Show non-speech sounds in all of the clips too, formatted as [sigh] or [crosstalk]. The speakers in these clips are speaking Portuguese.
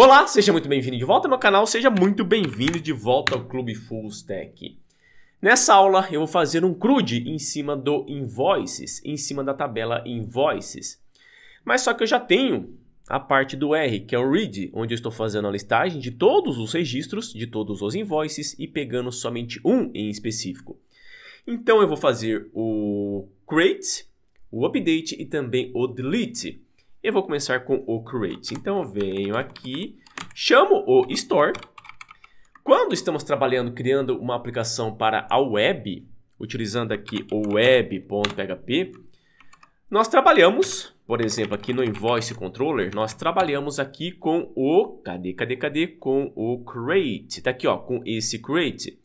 Olá, seja muito bem-vindo de volta ao meu canal, seja muito bem-vindo de volta ao Clube Full Stack. Nessa aula eu vou fazer um CRUD em cima do Invoices, em cima da tabela Invoices. Mas só que eu já tenho a parte do R, que é o Read, onde eu estou fazendo a listagem de todos os registros, de todos os invoices e pegando somente um em específico. Então eu vou fazer o Create, o Update e também o Delete. Eu vou começar com o Create. Então, eu venho aqui, chamo o Store. Quando estamos trabalhando, criando uma aplicação para a web, utilizando aqui o web.php, nós trabalhamos, por exemplo, aqui no Invoice Controller, nós trabalhamos aqui com o... Cadê, cadê, cadê? Com o Create. Tá aqui, ó, com esse Create,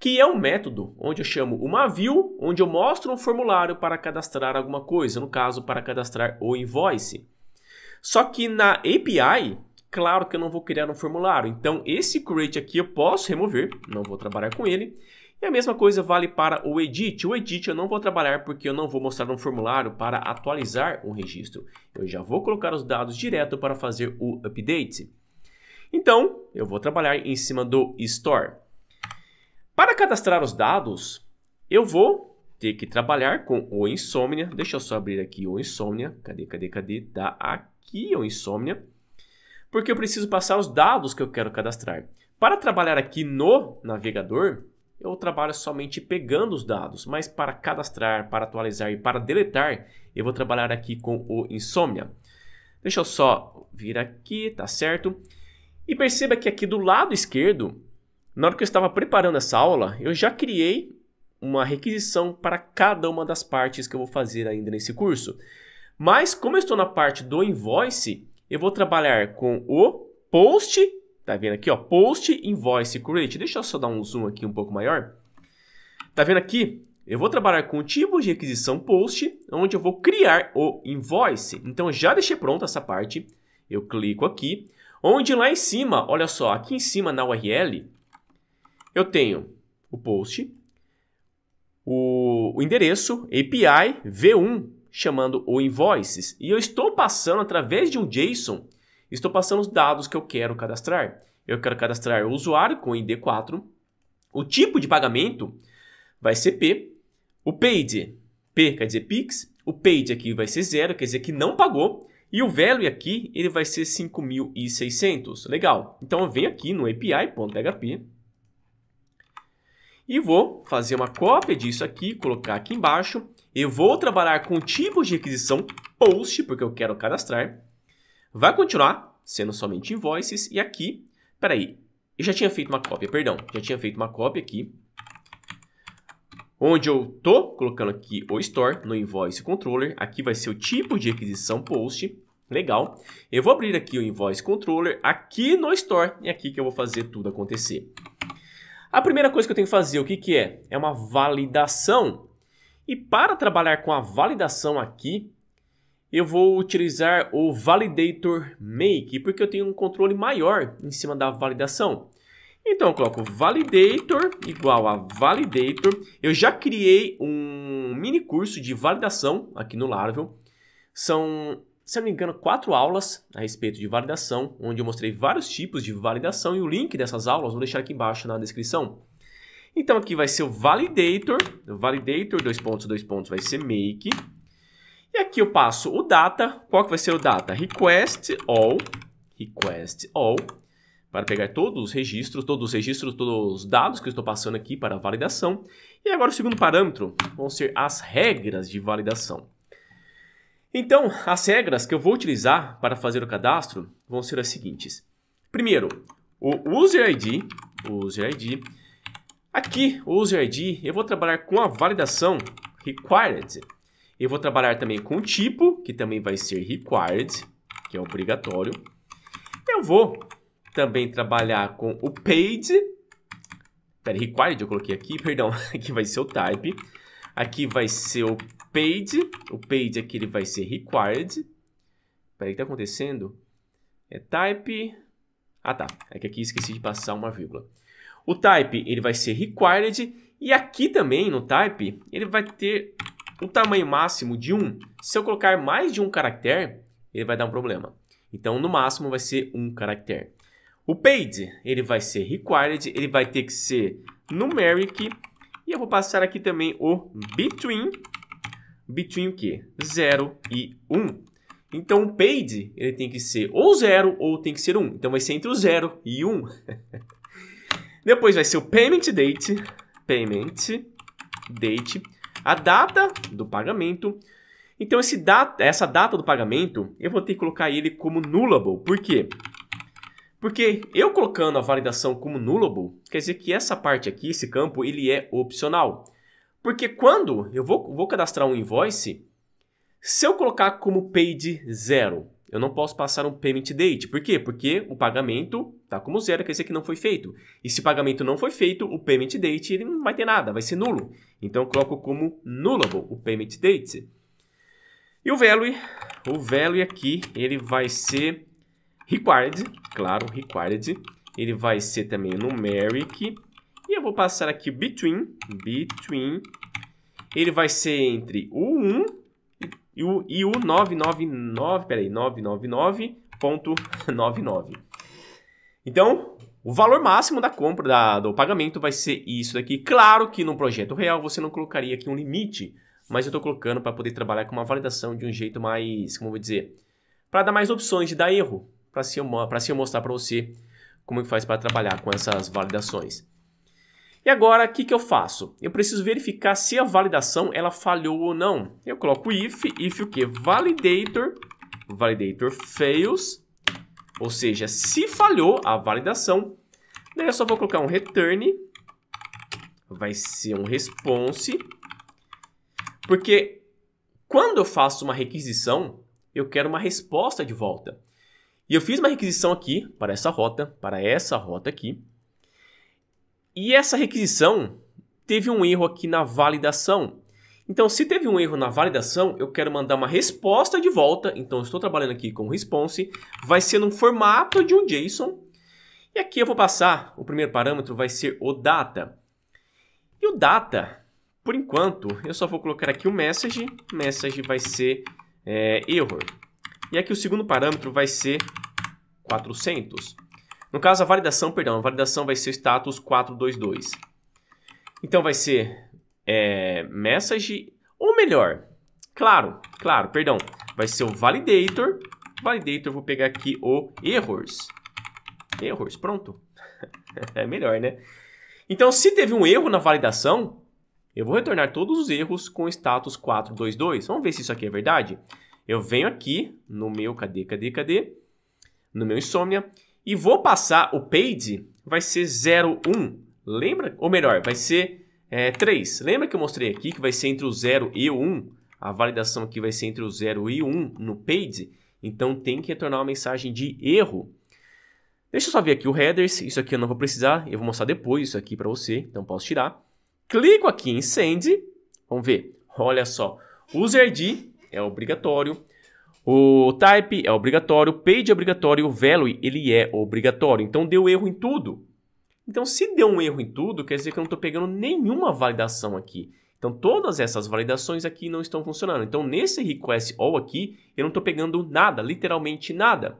que é um método onde eu chamo uma view, onde eu mostro um formulário para cadastrar alguma coisa, no caso, para cadastrar o Invoice. Só que na API, claro que eu não vou criar um formulário. Então, esse create aqui eu posso remover, não vou trabalhar com ele. E a mesma coisa vale para o edit. O edit eu não vou trabalhar porque eu não vou mostrar um formulário para atualizar um registro. Eu já vou colocar os dados direto para fazer o update. Então, eu vou trabalhar em cima do store. Para cadastrar os dados, eu vou ter que trabalhar com o Insomnia. Deixa eu só abrir aqui o Insomnia. Cadê, cadê, cadê? Tá aqui aqui o é Insomnia, porque eu preciso passar os dados que eu quero cadastrar. Para trabalhar aqui no navegador, eu trabalho somente pegando os dados, mas para cadastrar, para atualizar e para deletar, eu vou trabalhar aqui com o Insomnia. Deixa eu só vir aqui, tá certo? E perceba que aqui do lado esquerdo, na hora que eu estava preparando essa aula, eu já criei uma requisição para cada uma das partes que eu vou fazer ainda nesse curso. Mas como eu estou na parte do invoice, eu vou trabalhar com o post, tá vendo aqui, ó, post invoice create. Deixa eu só dar um zoom aqui um pouco maior. Tá vendo aqui? Eu vou trabalhar com o tipo de requisição post, onde eu vou criar o invoice. Então, já deixei pronta essa parte. Eu clico aqui, onde lá em cima, olha só, aqui em cima na URL, eu tenho o post, o endereço, API, V1, chamando o Invoices. E eu estou passando, através de um JSON, estou passando os dados que eu quero cadastrar. Eu quero cadastrar o usuário com ID4, o tipo de pagamento vai ser P, o paid, P quer dizer Pix, o paid aqui vai ser zero, quer dizer que não pagou, e o value aqui ele vai ser 5.600, legal. Então eu venho aqui no API.php e vou fazer uma cópia disso aqui, colocar aqui embaixo, eu vou trabalhar com tipos de requisição post, porque eu quero cadastrar. Vai continuar sendo somente invoices. E aqui, peraí, eu já tinha feito uma cópia, perdão. Já tinha feito uma cópia aqui. Onde eu tô colocando aqui o store no invoice controller. Aqui vai ser o tipo de requisição post. Legal. Eu vou abrir aqui o invoice controller aqui no store. E é aqui que eu vou fazer tudo acontecer. A primeira coisa que eu tenho que fazer, o que, que é? É uma validação e para trabalhar com a validação aqui, eu vou utilizar o validator make, porque eu tenho um controle maior em cima da validação. Então eu coloco validator igual a validator. Eu já criei um mini curso de validação aqui no Laravel. São, se não me engano, quatro aulas a respeito de validação, onde eu mostrei vários tipos de validação e o link dessas aulas vou deixar aqui embaixo na descrição. Então aqui vai ser o validator, o validator, dois pontos, dois pontos, vai ser make. E aqui eu passo o data, qual que vai ser o data? Request all, request all, para pegar todos os registros, todos os registros, todos os dados que eu estou passando aqui para validação. E agora o segundo parâmetro vão ser as regras de validação. Então, as regras que eu vou utilizar para fazer o cadastro vão ser as seguintes. Primeiro, o user ID, user ID Aqui, o User ID, eu vou trabalhar com a validação required. Eu vou trabalhar também com o tipo, que também vai ser required, que é obrigatório. Eu vou também trabalhar com o paid. Pera, required eu coloquei aqui, perdão. [laughs] Aqui vai ser o type. Aqui vai ser o paid. O paid aqui ele vai ser required. Pera, o que tá acontecendo? É type... Ah, tá. É que aqui esqueci de passar uma vírgula. O type ele vai ser required e aqui também no type ele vai ter um tamanho máximo de 1. Se eu colocar mais de um caractere, ele vai dar um problema. Então no máximo vai ser um caractere. O paid ele vai ser required, ele vai ter que ser numeric e eu vou passar aqui também o between between o que 0 e 1. Um. Então o paid ele tem que ser ou 0 ou tem que ser 1. Um. Então vai ser entre o 0 e 1. Um. [laughs] Depois vai ser o payment date, payment date, a data do pagamento. Então esse data, essa data do pagamento, eu vou ter que colocar ele como nullable. Por quê? Porque eu colocando a validação como nullable, quer dizer que essa parte aqui, esse campo, ele é opcional. Porque quando eu vou, vou cadastrar um invoice, se eu colocar como paid zero, eu não posso passar um payment date. Por quê? Porque o pagamento está como zero, quer dizer que não foi feito. E se o pagamento não foi feito, o payment date ele não vai ter nada, vai ser nulo. Então eu coloco como nullable o payment date. E o value, o value aqui, ele vai ser required, claro, required. Ele vai ser também numeric. E eu vou passar aqui between, between. Ele vai ser entre o 1 e o, e o 999, peraí, 999.99. Então, o valor máximo da compra, da, do pagamento vai ser isso daqui. Claro que no projeto real você não colocaria aqui um limite, mas eu estou colocando para poder trabalhar com uma validação de um jeito mais, como eu vou dizer, para dar mais opções de dar erro, para se, eu, se eu mostrar para você como é que faz para trabalhar com essas validações. E agora, o que, que eu faço? Eu preciso verificar se a validação ela falhou ou não. Eu coloco if, if o que? Validator, validator fails, ou seja, se falhou a validação, daí eu só vou colocar um return, vai ser um response, porque quando eu faço uma requisição, eu quero uma resposta de volta. E eu fiz uma requisição aqui para essa rota, para essa rota aqui, e essa requisição teve um erro aqui na validação. Então, se teve um erro na validação, eu quero mandar uma resposta de volta. Então, estou trabalhando aqui com response. Vai ser num formato de um JSON. E aqui eu vou passar, o primeiro parâmetro vai ser o data. E o data, por enquanto, eu só vou colocar aqui o message. Message vai ser é, error. E aqui o segundo parâmetro vai ser 400. No caso, a validação, perdão, a validação vai ser o status 422. Então vai ser é, message, ou melhor, claro, claro, perdão, vai ser o validator. Validator, vou pegar aqui o errors. Errors, pronto. [laughs] é melhor, né? Então, se teve um erro na validação, eu vou retornar todos os erros com status 422. Vamos ver se isso aqui é verdade? Eu venho aqui no meu, cadê, cadê, cadê? No meu Insomnia e vou passar o paid, vai ser 01. Lembra? Ou melhor, vai ser é, 3. Lembra que eu mostrei aqui que vai ser entre o 0 e o 1? A validação aqui vai ser entre o 0 e o 1 no paid. Então tem que retornar uma mensagem de erro. Deixa eu só ver aqui o headers. Isso aqui eu não vou precisar. Eu vou mostrar depois isso aqui para você. Então posso tirar. Clico aqui em send. Vamos ver. Olha só. User ID é obrigatório. O type é obrigatório, o page é obrigatório, o value ele é obrigatório. Então deu erro em tudo. Então se deu um erro em tudo, quer dizer que eu não estou pegando nenhuma validação aqui. Então todas essas validações aqui não estão funcionando. Então nesse request all aqui, eu não estou pegando nada, literalmente nada.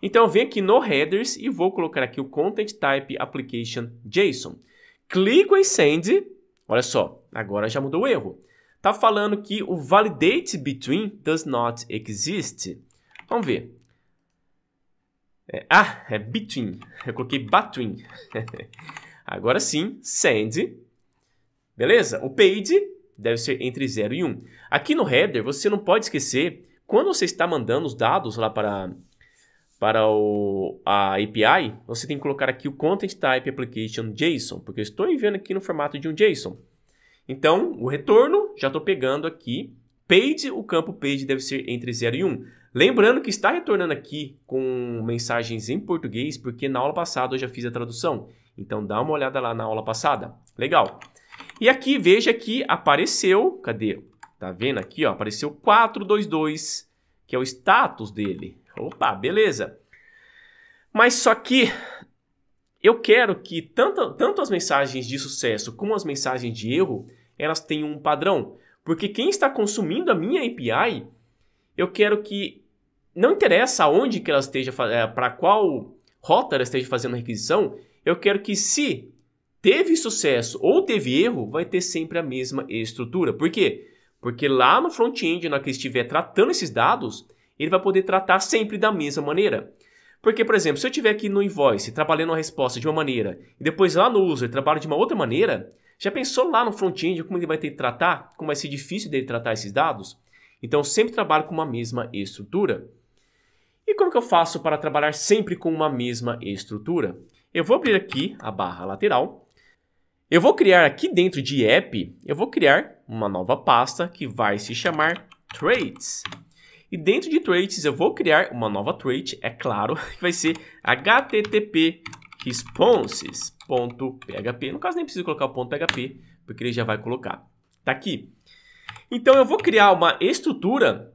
Então eu venho aqui no headers e vou colocar aqui o content type application JSON. Clico em send, olha só, agora já mudou o erro está falando que o validate between does not exist. Vamos ver. É, ah, é between. Eu coloquei between. [laughs] Agora sim, send. Beleza? O page deve ser entre 0 e 1. Um. Aqui no header, você não pode esquecer, quando você está mandando os dados lá para, para o, a API, você tem que colocar aqui o Content Type Application JSON, porque eu estou enviando aqui no formato de um JSON. Então, o retorno, já estou pegando aqui. Page, o campo page deve ser entre 0 e 1. Lembrando que está retornando aqui com mensagens em português, porque na aula passada eu já fiz a tradução. Então, dá uma olhada lá na aula passada. Legal. E aqui, veja que apareceu, cadê? Tá vendo aqui, ó, apareceu 422, que é o status dele. Opa, beleza. Mas só que eu quero que tanto, tanto as mensagens de sucesso como as mensagens de erro elas têm um padrão. Porque quem está consumindo a minha API, eu quero que não interessa aonde que ela esteja, eh, para qual rota ela esteja fazendo a requisição, eu quero que se teve sucesso ou teve erro, vai ter sempre a mesma estrutura. Por quê? Porque lá no front-end, na que estiver tratando esses dados, ele vai poder tratar sempre da mesma maneira. Porque, por exemplo, se eu estiver aqui no invoice trabalhando a resposta de uma maneira e depois lá no user trabalho de uma outra maneira, já pensou lá no front-end como ele vai ter que tratar? Como vai ser difícil dele tratar esses dados? Então, sempre trabalho com uma mesma estrutura. E como que eu faço para trabalhar sempre com uma mesma estrutura? Eu vou abrir aqui a barra lateral. Eu vou criar aqui dentro de app, eu vou criar uma nova pasta que vai se chamar traits. E dentro de traits eu vou criar uma nova trait, é claro, [laughs] que vai ser http responses.php. No caso, nem preciso colocar o ponto .php, porque ele já vai colocar. Tá aqui. Então, eu vou criar uma estrutura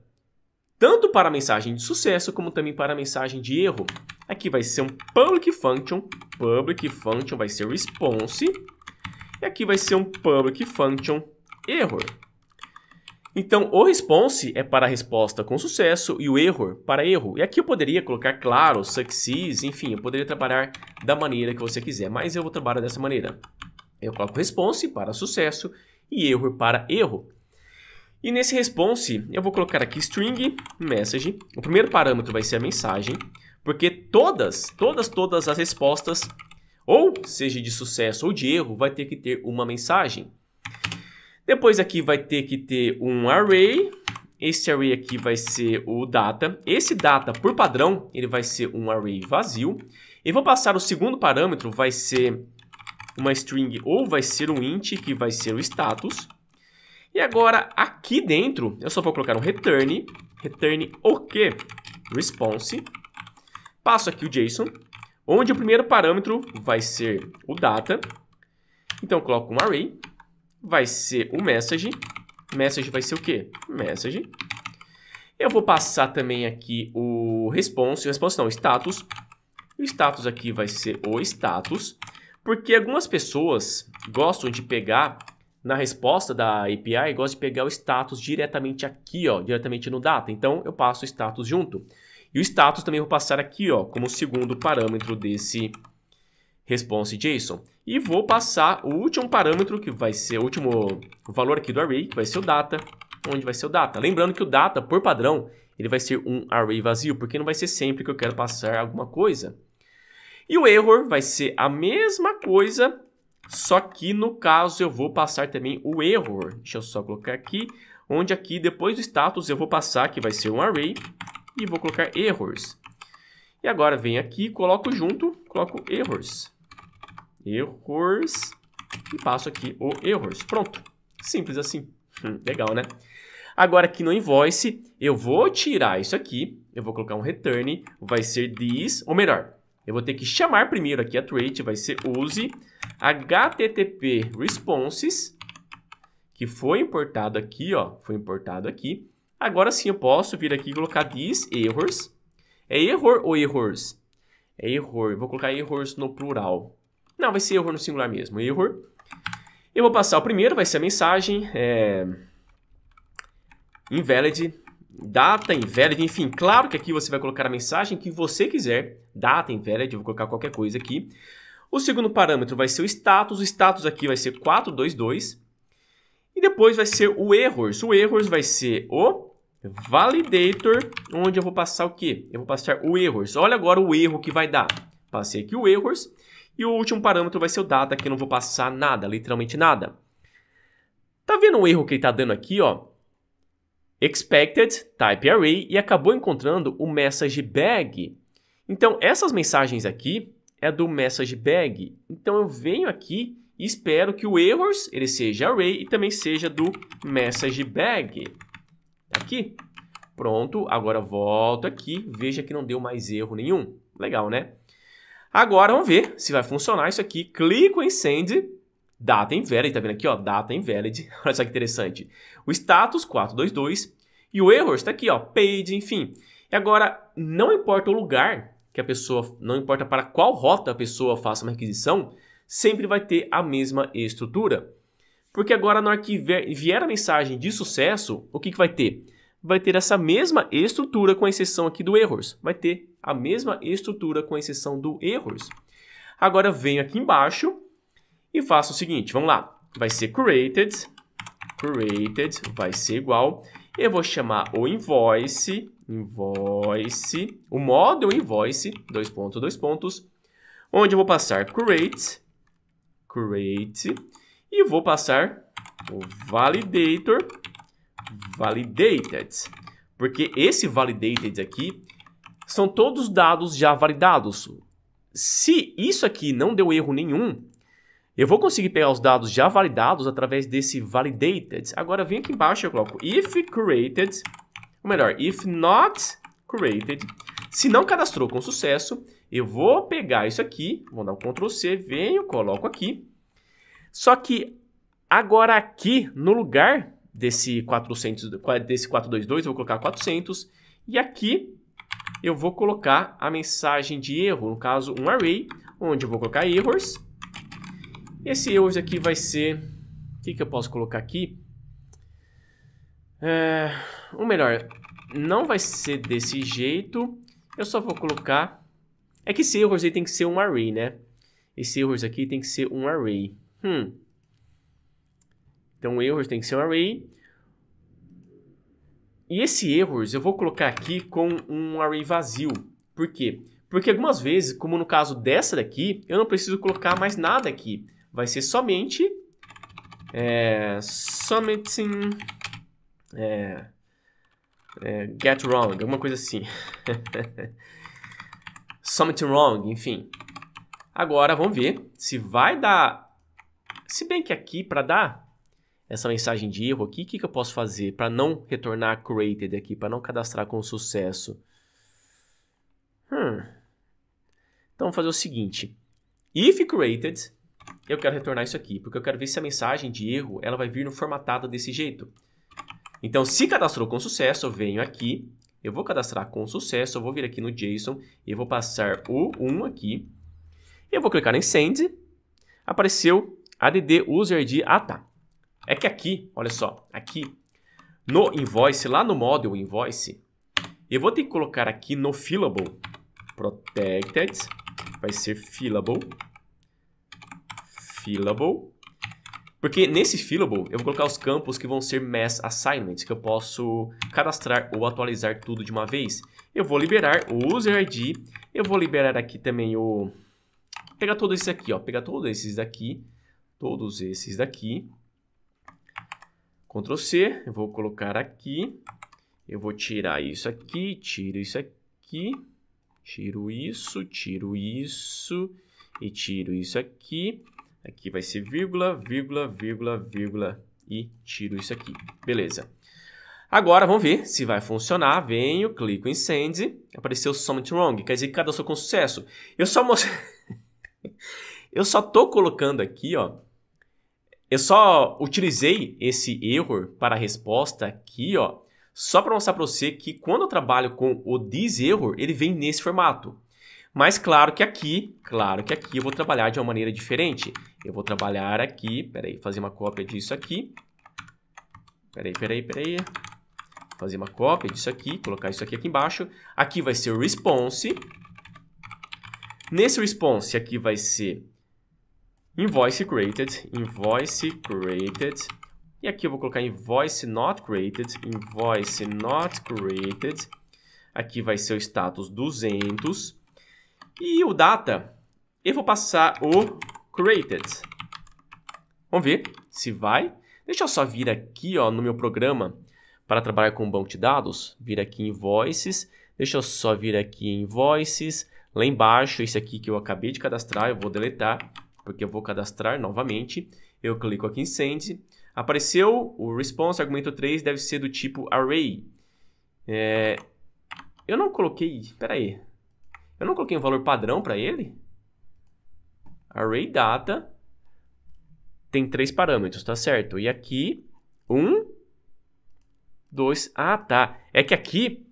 tanto para a mensagem de sucesso como também para a mensagem de erro. Aqui vai ser um public function, public function vai ser response, e aqui vai ser um public function error. Então, o response é para a resposta com sucesso e o error para erro. E aqui eu poderia colocar, claro, success, enfim, eu poderia trabalhar da maneira que você quiser, mas eu vou trabalhar dessa maneira. Eu coloco response para sucesso e erro para erro. E nesse response, eu vou colocar aqui string message. O primeiro parâmetro vai ser a mensagem, porque todas, todas, todas as respostas, ou seja de sucesso ou de erro, vai ter que ter uma mensagem. Depois aqui vai ter que ter um array. Esse array aqui vai ser o data. Esse data, por padrão, ele vai ser um array vazio. E vou passar o segundo parâmetro, vai ser uma string ou vai ser um int, que vai ser o status. E agora, aqui dentro, eu só vou colocar um return, return o que? quê? Response. Passo aqui o JSON, onde o primeiro parâmetro vai ser o data. Então, eu coloco um array vai ser o message. Message vai ser o quê? Message. Eu vou passar também aqui o response, response não, status. O status aqui vai ser o status, porque algumas pessoas gostam de pegar na resposta da API, gostam de pegar o status diretamente aqui, ó, diretamente no data. Então eu passo o status junto. E o status também vou passar aqui, ó, como segundo parâmetro desse response JSON. E vou passar o último parâmetro, que vai ser o último valor aqui do array, que vai ser o data, onde vai ser o data. Lembrando que o data, por padrão, ele vai ser um array vazio, porque não vai ser sempre que eu quero passar alguma coisa. E o error vai ser a mesma coisa, só que no caso eu vou passar também o error. Deixa eu só colocar aqui, onde aqui depois do status eu vou passar, que vai ser um array, e vou colocar errors. E agora vem aqui, coloco junto, coloco errors errors e passo aqui o errors. Pronto. Simples assim. Hum, legal, né? Agora aqui no invoice, eu vou tirar isso aqui, eu vou colocar um return, vai ser this, ou melhor, eu vou ter que chamar primeiro aqui a trait, vai ser use http responses, que foi importado aqui, ó, foi importado aqui. Agora sim eu posso vir aqui e colocar this errors. É error ou errors? É error, eu vou colocar errors no plural. Não, vai ser erro no singular mesmo. Error. Eu vou passar o primeiro, vai ser a mensagem. É, invalid. Data invalid. Enfim, claro que aqui você vai colocar a mensagem que você quiser. Data invalid, eu vou colocar qualquer coisa aqui. O segundo parâmetro vai ser o status. O status aqui vai ser 422. E depois vai ser o errors. O errors vai ser o validator, onde eu vou passar o quê? Eu vou passar o errors. Olha agora o erro que vai dar. Passei aqui o errors. E o último parâmetro vai ser o data, que eu não vou passar nada, literalmente nada. Tá vendo o erro que ele tá dando aqui, ó? Expected, type array, e acabou encontrando o message bag. Então, essas mensagens aqui é do message bag. Então, eu venho aqui e espero que o errors, ele seja array e também seja do message bag. Tá aqui. Pronto, agora volto aqui, veja que não deu mais erro nenhum. Legal, né? Agora vamos ver se vai funcionar isso aqui. Clico em Send, data invalid, tá vendo aqui, ó, data invalid. [laughs] Olha só que interessante. O status 422 e o error está aqui, ó, page, enfim. E agora, não importa o lugar que a pessoa, não importa para qual rota a pessoa faça uma requisição, sempre vai ter a mesma estrutura. Porque agora, na hora que vier a mensagem de sucesso, o que, que vai ter? vai ter essa mesma estrutura com exceção aqui do errors. Vai ter a mesma estrutura com exceção do errors. Agora venho aqui embaixo e faço o seguinte, vamos lá. Vai ser created, created vai ser igual. Eu vou chamar o invoice, invoice, o model invoice, dois pontos, dois pontos, onde eu vou passar create, create, e vou passar o validator, validated. Porque esse validated aqui são todos dados já validados. Se isso aqui não deu erro nenhum, eu vou conseguir pegar os dados já validados através desse validated. Agora vem aqui embaixo e eu coloco if created, ou melhor, if not created. Se não cadastrou com sucesso, eu vou pegar isso aqui, vou dar um Ctrl C, venho, coloco aqui. Só que agora aqui no lugar desse 400, desse 422, eu vou colocar 400. E aqui eu vou colocar a mensagem de erro, no caso um array, onde eu vou colocar errors. Esse errors aqui vai ser, o que, que eu posso colocar aqui? É, ou melhor, não vai ser desse jeito, eu só vou colocar... É que esse errors aí tem que ser um array, né? Esse errors aqui tem que ser um array. Hum, então, erros tem que ser um array. E esse errors eu vou colocar aqui com um array vazio. Por quê? Porque algumas vezes, como no caso dessa daqui, eu não preciso colocar mais nada aqui. Vai ser somente... É, somente... É, é, get wrong, alguma coisa assim. [laughs] something wrong, enfim. Agora, vamos ver se vai dar... Se bem que aqui, para dar, essa mensagem de erro aqui, o que, que eu posso fazer para não retornar created aqui, para não cadastrar com sucesso? Hum. Então, vou fazer o seguinte. If created, eu quero retornar isso aqui, porque eu quero ver se a mensagem de erro ela vai vir no formatada desse jeito. Então, se cadastrou com sucesso, eu venho aqui, eu vou cadastrar com sucesso, eu vou vir aqui no JSON, eu vou passar o 1 aqui, eu vou clicar em Send, apareceu ADD User ID, ah tá, é que aqui, olha só, aqui no invoice, lá no model invoice, eu vou ter que colocar aqui no fillable protected, vai ser fillable, fillable, porque nesse fillable eu vou colocar os campos que vão ser mass assignments, que eu posso cadastrar ou atualizar tudo de uma vez. Eu vou liberar o user ID, eu vou liberar aqui também o... Pegar todos esses aqui, ó, pegar todos esses daqui, todos esses daqui, Ctrl C, eu vou colocar aqui, eu vou tirar isso aqui, tiro isso aqui, tiro isso, tiro isso e tiro isso aqui. Aqui vai ser vírgula, vírgula, vírgula, vírgula e tiro isso aqui. Beleza. Agora vamos ver se vai funcionar. Venho, clico em send, apareceu something wrong, quer dizer que cada o com sucesso? Eu só mostrei... [laughs] eu só tô colocando aqui, ó, eu só utilizei esse error para a resposta aqui, ó, só para mostrar para você que quando eu trabalho com o this error, ele vem nesse formato. Mas claro que aqui, claro que aqui eu vou trabalhar de uma maneira diferente. Eu vou trabalhar aqui, peraí, fazer uma cópia disso aqui. Peraí, peraí, peraí. Fazer uma cópia disso aqui, colocar isso aqui aqui embaixo. Aqui vai ser o response. Nesse response aqui vai ser Invoice created, invoice created. E aqui eu vou colocar invoice not created, invoice not created. Aqui vai ser o status 200. E o data, eu vou passar o created. Vamos ver se vai. Deixa eu só vir aqui ó, no meu programa para trabalhar com banco de dados. Vir aqui em Voices. Deixa eu só vir aqui em Voices. Lá embaixo, esse aqui que eu acabei de cadastrar, eu vou deletar porque eu vou cadastrar novamente. Eu clico aqui em Send. Apareceu o response, argumento 3 deve ser do tipo array. É, eu não coloquei, espera aí. Eu não coloquei um valor padrão para ele? Array data tem três parâmetros, tá certo? E aqui, um, dois, ah, tá. É que aqui,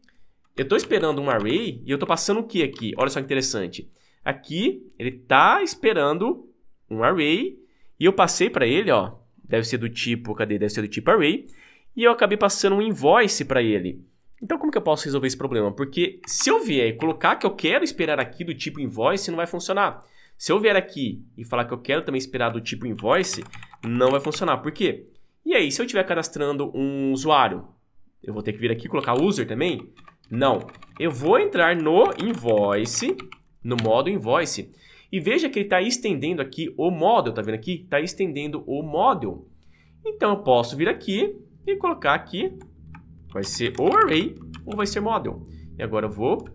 eu estou esperando um array e eu estou passando o que aqui? Olha só que interessante. Aqui, ele está esperando um array e eu passei para ele, ó, deve ser do tipo, cadê? Deve ser do tipo array, e eu acabei passando um invoice para ele. Então como que eu posso resolver esse problema? Porque se eu vier e colocar que eu quero esperar aqui do tipo invoice, não vai funcionar. Se eu vier aqui e falar que eu quero também esperar do tipo invoice, não vai funcionar. Por quê? E aí, se eu estiver cadastrando um usuário, eu vou ter que vir aqui e colocar user também? Não. Eu vou entrar no invoice, no modo invoice, e veja que ele está estendendo aqui o model, tá vendo aqui? Está estendendo o model. Então eu posso vir aqui e colocar aqui, vai ser o array ou vai ser model. E agora eu vou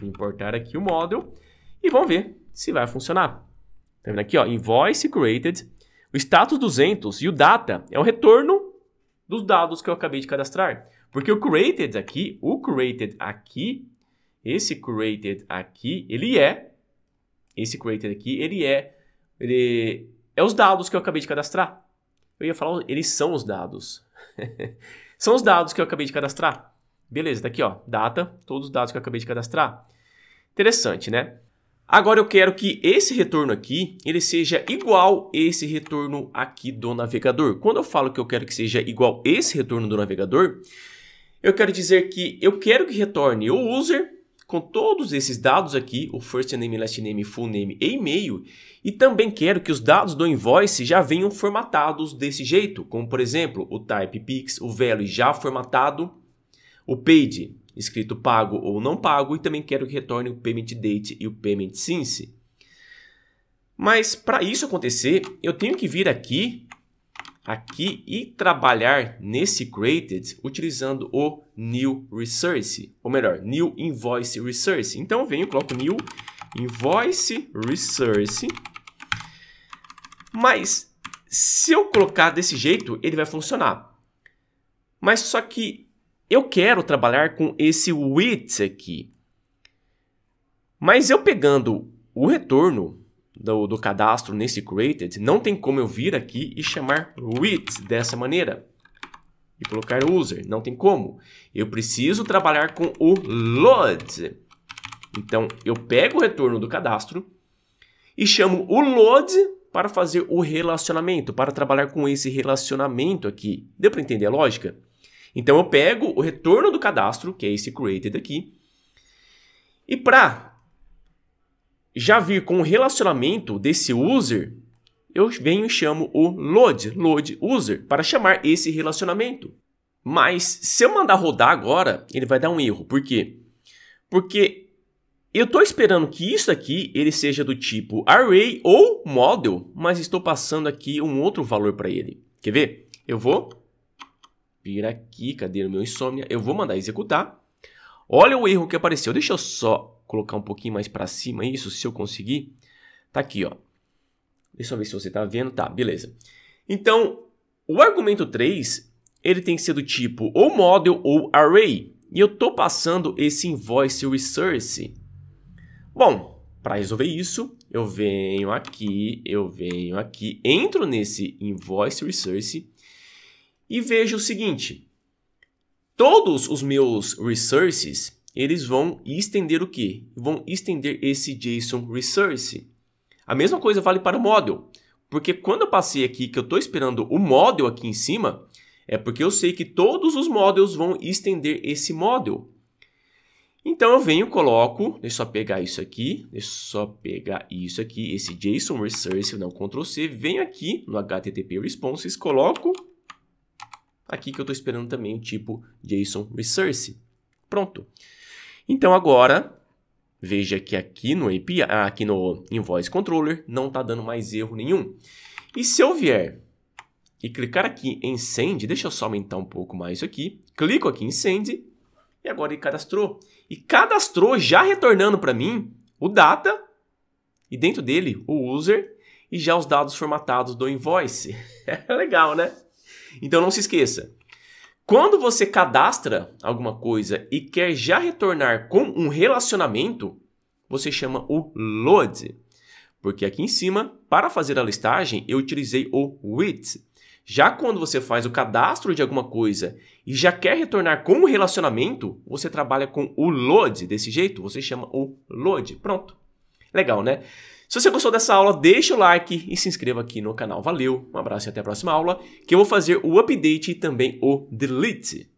importar aqui o model e vamos ver se vai funcionar. Tá vendo aqui, ó, invoice created, o status 200 e o data é o retorno dos dados que eu acabei de cadastrar. Porque o created aqui, o created aqui, esse created aqui, ele é esse creator aqui, ele é, ele é os dados que eu acabei de cadastrar. Eu ia falar, eles são os dados. [laughs] são os dados que eu acabei de cadastrar. Beleza, tá aqui, ó, data, todos os dados que eu acabei de cadastrar. Interessante, né? Agora eu quero que esse retorno aqui, ele seja igual esse retorno aqui do navegador. Quando eu falo que eu quero que seja igual esse retorno do navegador, eu quero dizer que eu quero que retorne o user com todos esses dados aqui, o first name, last name, full name e e-mail, e também quero que os dados do invoice já venham formatados desse jeito, como por exemplo, o type pix, o value já formatado, o paid escrito pago ou não pago, e também quero que retorne o payment date e o payment since. Mas para isso acontecer, eu tenho que vir aqui aqui e trabalhar nesse Created utilizando o New Resource, ou melhor, New Invoice Resource. Então eu venho, coloco New Invoice Resource, mas se eu colocar desse jeito, ele vai funcionar. Mas só que eu quero trabalhar com esse with aqui. Mas eu pegando o retorno, do, do cadastro nesse created, não tem como eu vir aqui e chamar with dessa maneira e colocar user. Não tem como. Eu preciso trabalhar com o load. Então, eu pego o retorno do cadastro e chamo o load para fazer o relacionamento, para trabalhar com esse relacionamento aqui. Deu para entender a lógica? Então, eu pego o retorno do cadastro, que é esse created aqui, e para já vir com o relacionamento desse user, eu venho e chamo o load, load user, para chamar esse relacionamento. Mas se eu mandar rodar agora, ele vai dar um erro. Por quê? Porque eu estou esperando que isso aqui ele seja do tipo array ou model, mas estou passando aqui um outro valor para ele. Quer ver? Eu vou vir aqui, cadê o meu insônia? Eu vou mandar executar. Olha o erro que apareceu. Deixa eu só colocar um pouquinho mais para cima isso, se eu conseguir. Tá aqui, ó. Deixa eu ver se você tá vendo. Tá, beleza. Então, o argumento 3, ele tem que ser do tipo ou model ou array. E eu tô passando esse invoice resource. Bom, para resolver isso, eu venho aqui, eu venho aqui, entro nesse invoice resource e vejo o seguinte. Todos os meus resources eles vão estender o que? Vão estender esse JSON resource. A mesma coisa vale para o model, porque quando eu passei aqui que eu estou esperando o model aqui em cima, é porque eu sei que todos os models vão estender esse model. Então eu venho, coloco, deixa eu só pegar isso aqui, deixa eu só pegar isso aqui, esse JSON resource, não Ctrl C, venho aqui no HTTP responses, coloco aqui que eu estou esperando também o tipo JSON resource. Pronto. Então agora, veja que aqui no API, aqui no Invoice Controller não está dando mais erro nenhum. E se eu vier e clicar aqui em Send, deixa eu só aumentar um pouco mais isso aqui, clico aqui em Send e agora ele cadastrou. E cadastrou já retornando para mim o data e dentro dele o user e já os dados formatados do invoice. É [laughs] legal, né? Então não se esqueça, quando você cadastra alguma coisa e quer já retornar com um relacionamento, você chama o load. Porque aqui em cima, para fazer a listagem, eu utilizei o with. Já quando você faz o cadastro de alguma coisa e já quer retornar com um relacionamento, você trabalha com o load. Desse jeito, você chama o load. Pronto. Legal, né? Se você gostou dessa aula, deixa o like e se inscreva aqui no canal. Valeu, um abraço e até a próxima aula, que eu vou fazer o update e também o delete.